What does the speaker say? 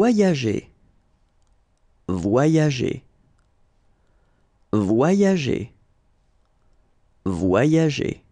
voyager, voyager, voyager, voyager.